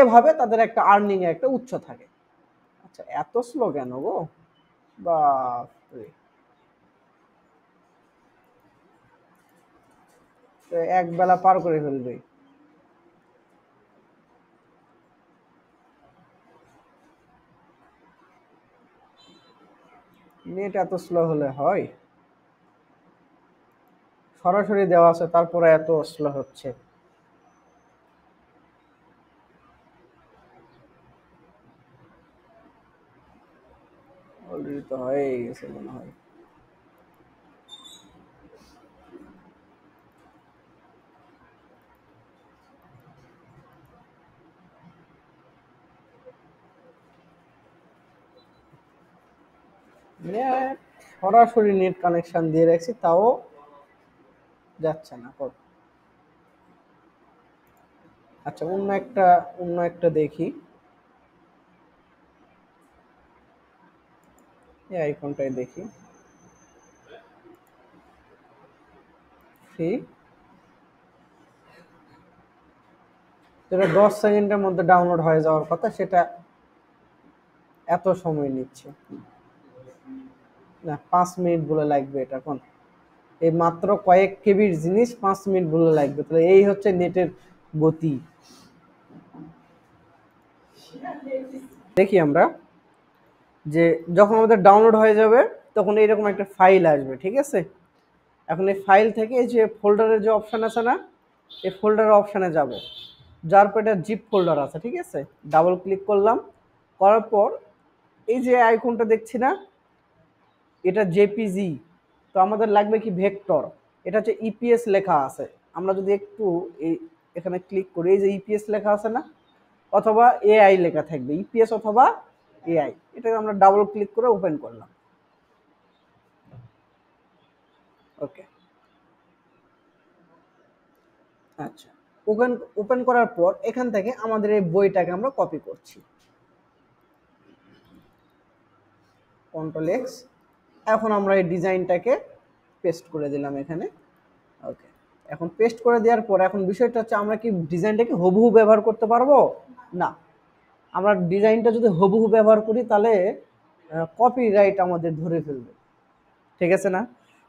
এভাবে তাদের একটা আর্নিংয়ের একটা উচ্চ থাকে আচ্ছা এত স্লো কেন গো বা তো এক বেলা পার করে ফেলবে নেট এত স্লো হলে হয় সরাসরি দেওয়া আছে তারপরে এত স্লো হচ্ছে অলরেডি তো হয়ে গেছে মনে হয় দিয়ে সরাসরি নেট কানেকশন দিয়ে রাখছি তাও যাচ্ছে না কত আচ্ছা অন্য একটা অন্য একটা দেখি এই আইকনটাই দেখি ফ্রি যেটা দশ সেকেন্ডের মধ্যে ডাউনলোড হয়ে যাওয়ার কথা সেটা এত সময় নিচ্ছে না পাঁচ মিনিট বলে লাগবে এটা এখন এই মাত্র কয়েক কেবির জিনিস পাঁচ মিনিট বলে লাগবে তাহলে এই হচ্ছে নেটের গতি দেখি আমরা যে যখন আমাদের ডাউনলোড হয়ে যাবে তখন এইরকম একটা ফাইল আসবে ঠিক আছে এখন এই ফাইল থেকে যে ফোল্ডারের যে অপশান আছে না এই ফোল্ডার অপশানে যাব যার পর এটা জিপ ফোল্ডার আছে ঠিক আছে ডাবল ক্লিক করলাম করার পর এই যে আইকনটা দেখছি না এটা জেপিজি তো আমাদের লাগবে কি ভেক্টর এটা হচ্ছে ইপিএস লেখা আছে আমরা যদি একটু এই এখানে ক্লিক করি এই যে ইপিএস লেখা আছে না অথবা এআই লেখা থাকবে ইপিএস অথবা এআই এটাকে আমরা ডাবল ক্লিক করে ওপেন করলাম ওকে আচ্ছা ওপেন ওপেন করার পর এখান থেকে আমাদের এই বইটাকে আমরা কপি করছি কন্ট্রোল এক্স এখন আমরা এই ডিজাইনটাকে পেস্ট করে দিলাম এখানে ওকে এখন পেস্ট করে দেওয়ার পর এখন বিষয়টা হচ্ছে আমরা কি ডিজাইনটাকে হবুহু ব্যবহার করতে পারবো না আমরা ডিজাইনটা যদি হবুহু ব্যবহার করি তাহলে কপিরাইট আমাদের ধরে ফেলবে ঠিক আছে না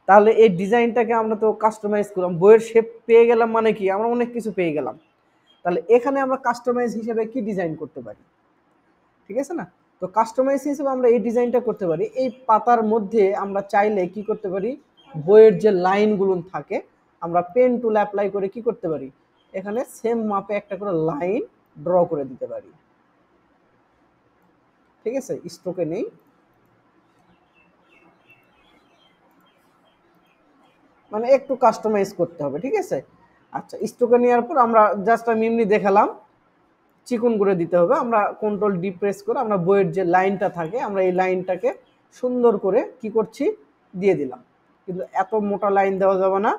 তাহলে এই ডিজাইনটাকে আমরা তো কাস্টমাইজ করলাম বইয়ের শেপ পেয়ে গেলাম মানে কি আমরা অনেক কিছু পেয়ে গেলাম তাহলে এখানে আমরা কাস্টমাইজ হিসেবে কি ডিজাইন করতে পারি ঠিক আছে না তো কাস্টমাইজ হিসেবে আমরা এই ডিজাইনটা করতে পারি এই পাতার মধ্যে আমরা চাইলে কি করতে পারি বইয়ের যে লাইনগুলো থাকে আমরা পেন টুল অ্যাপ্লাই করে কি করতে পারি এখানে সেম মাপে একটা করে লাইন ড্র করে দিতে পারি ঠিক আছে স্ট্রোকে নেই মানে একটু কাস্টমাইজ করতে হবে ঠিক আছে আচ্ছা স্টোকে নেওয়ার পর আমরা জাস্ট আমি এমনি দেখালাম চিকুন করে দিতে হবে আমরা কন্ট্রোল ডিপ্রেস করে আমরা বইয়ের যে লাইনটা থাকে আমরা এই লাইনটাকে সুন্দর করে কি করছি দিয়ে দিলাম কিন্তু এত মোটা লাইন দেওয়া যাবে না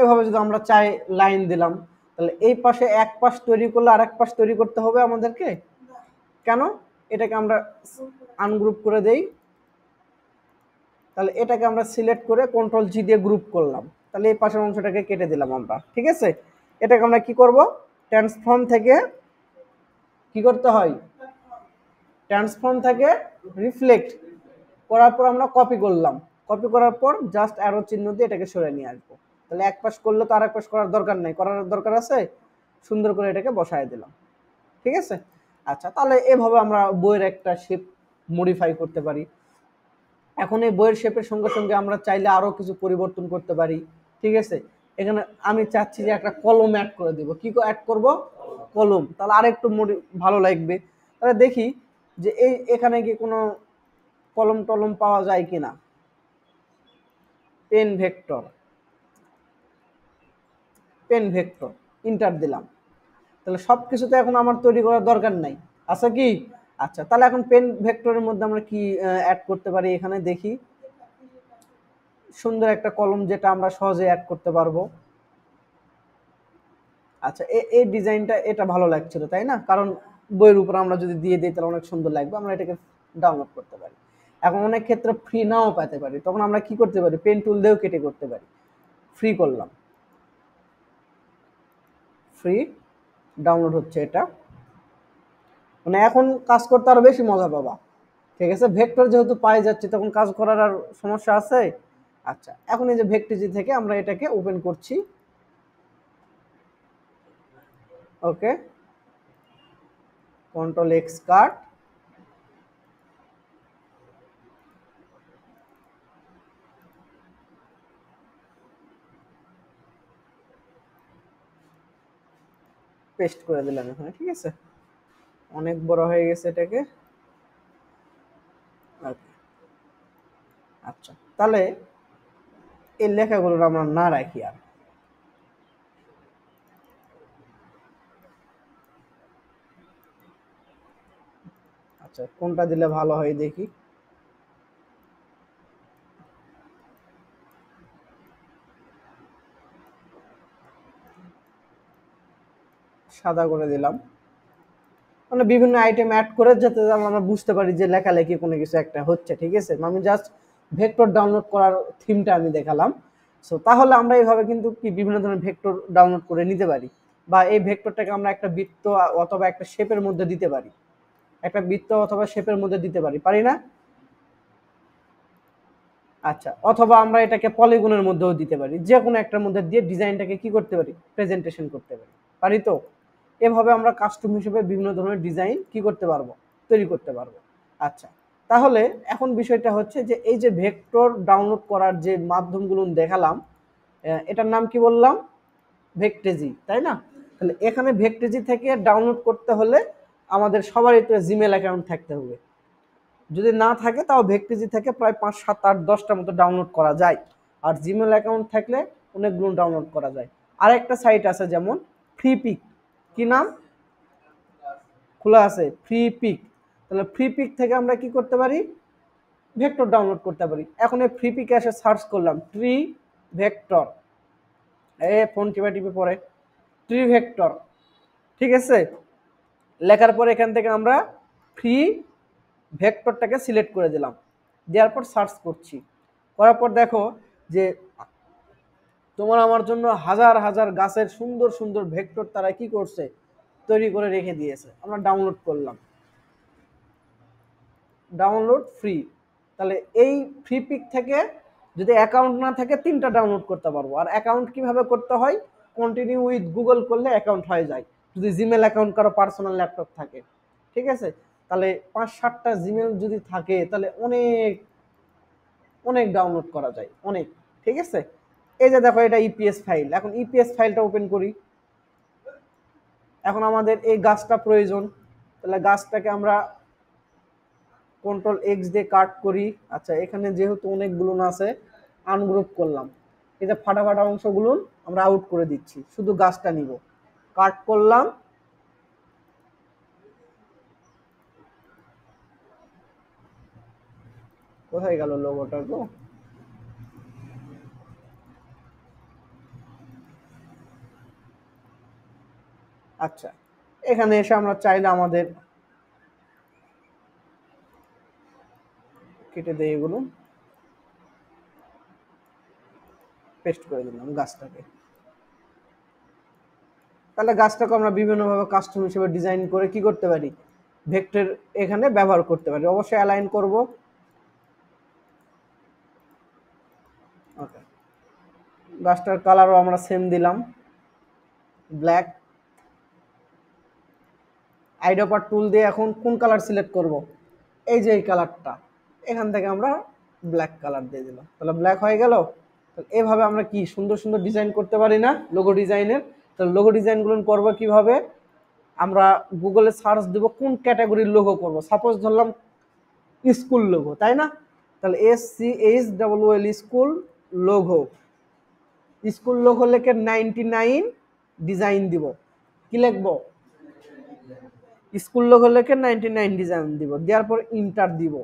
এভাবে যদি আমরা চাই লাইন দিলাম তাহলে এই পাশে এক পাশ তৈরি করলে আর এক পাশ তৈরি করতে হবে আমাদেরকে কেন এটাকে আমরা আনগ্রুপ করে দেই তাহলে এটাকে আমরা সিলেক্ট করে কন্ট্রোল জি দিয়ে গ্রুপ করলাম তাহলে এই পাশের অংশটাকে কেটে দিলাম আমরা ঠিক আছে এটাকে আমরা কি করব ট্রান্সফর্ম থেকে কি করতে হয় ট্রান্সফর্ম থেকে রিফ্লেক্ট করার পর আমরা কপি করলাম কপি করার পর জাস্ট অ্যারো চিহ্ন দিয়ে এটাকে সরে নিয়ে আসবো তাহলে এক পাশ করলে তো আর এক পাশ করার দরকার নেই করার দরকার আছে সুন্দর করে এটাকে বসায় দিলাম ঠিক আছে আচ্ছা তাহলে এভাবে আমরা বইয়ের একটা শেপ মডিফাই করতে পারি এখন এই বইয়ের শেপের সঙ্গে সঙ্গে আমরা চাইলে আরও কিছু পরিবর্তন করতে পারি ঠিক আছে এখানে আমি চাচ্ছি যে একটা কলম অ্যাড করে দেব কী অ্যাড করব কলম তাহলে আরেকটু ভালো লাগবে তাহলে দেখি যে এই এখানে কি কোনো কলম টলম পাওয়া যায় কি না pen vector pen vector enter দিলাম তাহলে সব কিছুতে এখন আমার তৈরি করার দরকার নাই আচ্ছা কি আচ্ছা তাহলে এখন পেন ভেক্টরের মধ্যে আমরা কি অ্যাড করতে পারি এখানে দেখি সুন্দর একটা কলম যেটা আমরা সহজে অ্যাড করতে পারবো আচ্ছা এই ডিজাইনটা এটা ভালো লাগছিল তাই না কারণ বইয়ের উপর আমরা যদি দিয়ে দিই তাহলে অনেক সুন্দর লাগবে আমরা এটাকে ডাউনলোড করতে পারি এখন অনেক ক্ষেত্রে ফ্রি নাও পেতে পারি তখন আমরা কি করতে পারি পেন টুল দিয়েও কেটে করতে পারি ফ্রি করলাম ফ্রি ডাউনলোড হচ্ছে এটা মানে এখন কাজ করতে আরও বেশি মজা পাবা ঠিক আছে ভেক্টর যেহেতু পাই যাচ্ছে তখন কাজ করার আর সমস্যা আছে আচ্ছা এখন এই যে ভেক্টেজি থেকে আমরা এটাকে ওপেন করছি okay control X cut paste করে দিলাম এখানে ঠিক আছে অনেক বড় হয়ে গেছে এটাকে আচ্ছা তাহলে এই লেখাগুলো আমরা না রাখি আর আচ্ছা কোনটা দিলে ভালো হয় দেখি সাদা করে দিলাম মানে বিভিন্ন আইটেম অ্যাড করে যাতে আমরা বুঝতে পারি যে লেখালেখি কোনো কিছু একটা হচ্ছে ঠিক আছে আমি জাস্ট ভেক্টর ডাউনলোড করার থিমটা আমি দেখালাম সো তাহলে আমরা এইভাবে কিন্তু কি বিভিন্ন ধরনের ভেক্টর ডাউনলোড করে নিতে পারি বা এই ভেক্টরটাকে আমরা একটা বৃত্ত অথবা একটা শেপের মধ্যে দিতে পারি একটা বৃত্ত অথবা শেপের মধ্যে দিতে পারি পারি না আচ্ছা অথবা আমরা এটাকে পলিগুনের মধ্যেও দিতে পারি যে কোনো একটার মধ্যে দিয়ে ডিজাইনটাকে কি করতে পারি প্রেজেন্টেশন করতে পারি পারি তো এভাবে আমরা কাস্টম হিসেবে বিভিন্ন ধরনের ডিজাইন কি করতে পারবো তৈরি করতে পারবো আচ্ছা তাহলে এখন বিষয়টা হচ্ছে যে এই যে ভেক্টর ডাউনলোড করার যে মাধ্যমগুলো দেখালাম এটার নাম কি বললাম ভেক্টেজি তাই না তাহলে এখানে ভেক্টেজি থেকে ডাউনলোড করতে হলে আমাদের সবারই তো জিমেল অ্যাকাউন্ট থাকতে হবে যদি না থাকে তাও ভেক্টেজি থেকে প্রায় পাঁচ সাত আট দশটা মতো ডাউনলোড করা যায় আর জিমেল অ্যাকাউন্ট থাকলে অনেকগুলো ডাউনলোড করা যায় আর একটা সাইট আছে যেমন ফ্রি পিক কি নাম খোলা আছে ফ্রি পিক তাহলে ফ্রি পিক থেকে আমরা কি করতে পারি ভেক্টর ডাউনলোড করতে পারি এখন এই ফ্রি পিকে এসে সার্চ করলাম ট্রি ভেক্টর এ ফোন টিপে টিপে পরে ট্রি ভেক্টর ঠিক আছে লেখার পর এখান থেকে আমরা ফ্রি ভেক্টরটাকে সিলেক্ট করে দিলাম দেওয়ার পর সার্চ করছি করার পর দেখো যে তোমার আমার জন্য হাজার হাজার গাছের সুন্দর সুন্দর ভেক্টর তারা কি করছে তৈরি করে রেখে দিয়েছে আমরা ডাউনলোড করলাম ডাউনলোড ফ্রি তাহলে এই ফ্রি পিক থেকে যদি অ্যাকাউন্ট না থাকে তিনটা ডাউনলোড করতে পারবো আর অ্যাকাউন্ট কিভাবে করতে হয় কন্টিনিউ উইথ গুগল করলে অ্যাকাউন্ট হয়ে যায় যদি জিমেল অ্যাকাউন্ট কারো পার্সোনাল ল্যাপটপ থাকে ঠিক আছে তাহলে পাঁচ সাতটা জিমেল যদি থাকে তাহলে অনেক অনেক ডাউনলোড করা যায় অনেক ঠিক আছে এই যে দেখো এটা ইপিএস e ফাইল এখন ইপিএস ফাইলটা ওপেন করি এখন আমাদের এই গাছটা প্রয়োজন তাহলে গাছটাকে আমরা কন্ট্রোল এক্স দিয়ে কাট করি আচ্ছা এখানে যেহেতু অনেকগুলো আছে আনগ্রুপ করলাম এই যে অংশগুলো আমরা আউট করে দিচ্ছি শুধু গাছটা নিব কাট করলাম কোথায় গেল লোগোটা তো আচ্ছা এখানে এসে আমরা চাইলে আমাদের কেটে দেয় এগুলো পেস্ট করে দিলাম গাছটাকে তাহলে গাছটাকে আমরা বিভিন্নভাবে কাস্টম হিসেবে ডিজাইন করে কি করতে পারি ভেক্টর এখানে ব্যবহার করতে পারি অবশ্যই অ্যালাইন করব গাছটার কালারও আমরা সেম দিলাম ব্ল্যাক আইডোপার টুল দিয়ে এখন কোন কালার সিলেক্ট করব। এই যে এই কালারটা এখান থেকে আমরা ব্ল্যাক কালার দিয়ে দিলাম তাহলে ব্ল্যাক হয়ে গেল এভাবে আমরা কি সুন্দর সুন্দর ডিজাইন করতে পারি না লোগো ডিজাইনের তাহলে লোগো ডিজাইনগুলো করবো কিভাবে আমরা গুগলে সার্চ দেব কোন ক্যাটাগরির লোগো করব সাপোজ ধরলাম স্কুল লোগো তাই না তাহলে S C H W L L school logo school logo লেখে নাইনটি নাইন ডিজাইন দিব কি লিখবো স্কুল লোক লেখে নাইনটি নাইন ডিজাইন দিব দেওয়ার পর ইন্টার দিব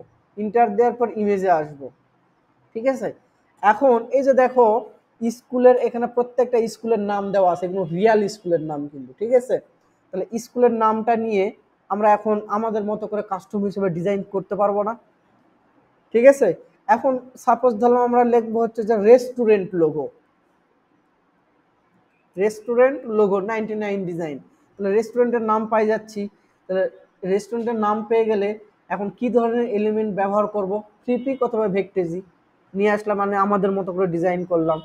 ইন্টার দেওয়ার পর ইমেজে আসব ঠিক আছে এখন এই যে দেখো স্কুলের এখানে প্রত্যেকটা স্কুলের নাম দেওয়া আছে এগুলো রিয়াল স্কুলের নাম কিন্তু ঠিক আছে তাহলে স্কুলের নামটা নিয়ে আমরা এখন আমাদের মতো করে কাস্টম হিসেবে ডিজাইন করতে পারবো না ঠিক আছে এখন সাপোজ ধরলাম আমরা লিখবো হচ্ছে যে restaurant logo restaurant logo ninety nine design তাহলে রেস্টুরেন্টের নাম পাই যাচ্ছি তাহলে রেস্টুরেন্টের নাম পেয়ে গেলে এখন কি ধরনের এলিমেন্ট ব্যবহার করব ফ্রিপিক অথবা ভেকটেজি নিয়ে আসলাম মানে আমাদের মতো করে ডিজাইন করলাম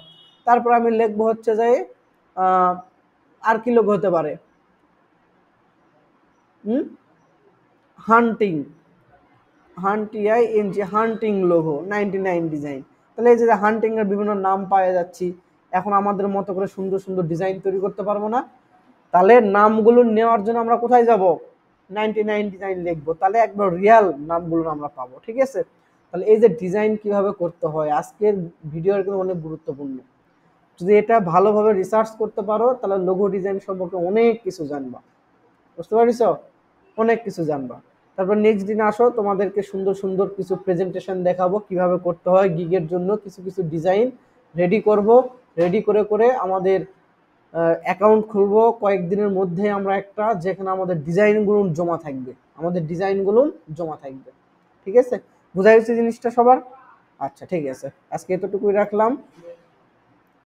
তারপর আমি লিখবো হচ্ছে যে আর কি লোক হতে পারে hunting hunting hunt I N G hunting logo ninety nine design তাহলে এই যে হান্টিংয়ের বিভিন্ন নাম পাওয়া যাচ্ছি এখন আমাদের মতো করে সুন্দর সুন্দর ডিজাইন তৈরি করতে পারবো না তাহলে নামগুলো নেওয়ার জন্য আমরা কোথায় যাব নাইনটি নাইন ডিজাইন লিখবো তাহলে একবার রিয়াল নামগুলো আমরা পাবো ঠিক আছে তাহলে এই যে ডিজাইন কিভাবে করতে হয় আজকের ভিডিওর কিন্তু অনেক গুরুত্বপূর্ণ যদি এটা ভালোভাবে রিসার্চ করতে পারো তাহলে লোগো ডিজাইন সম্পর্কে অনেক কিছু জানবা বুঝতে পারিস অনেক কিছু জানবা তারপর নেক্সট দিন আসো তোমাদেরকে সুন্দর সুন্দর কিছু প্রেজেন্টেশন দেখাবো কিভাবে করতে হয় গিগের জন্য কিছু কিছু ডিজাইন রেডি করব রেডি করে করে আমাদের অ্যাকাউন্ট খুলবো কয়েকদিনের মধ্যে আমরা একটা যেখানে আমাদের ডিজাইনগুলো জমা থাকবে আমাদের ডিজাইনগুলো জমা থাকবে ঠিক আছে বোঝা গেছে জিনিসটা সবার আচ্ছা ঠিক আছে আজকে এতটুকুই রাখলাম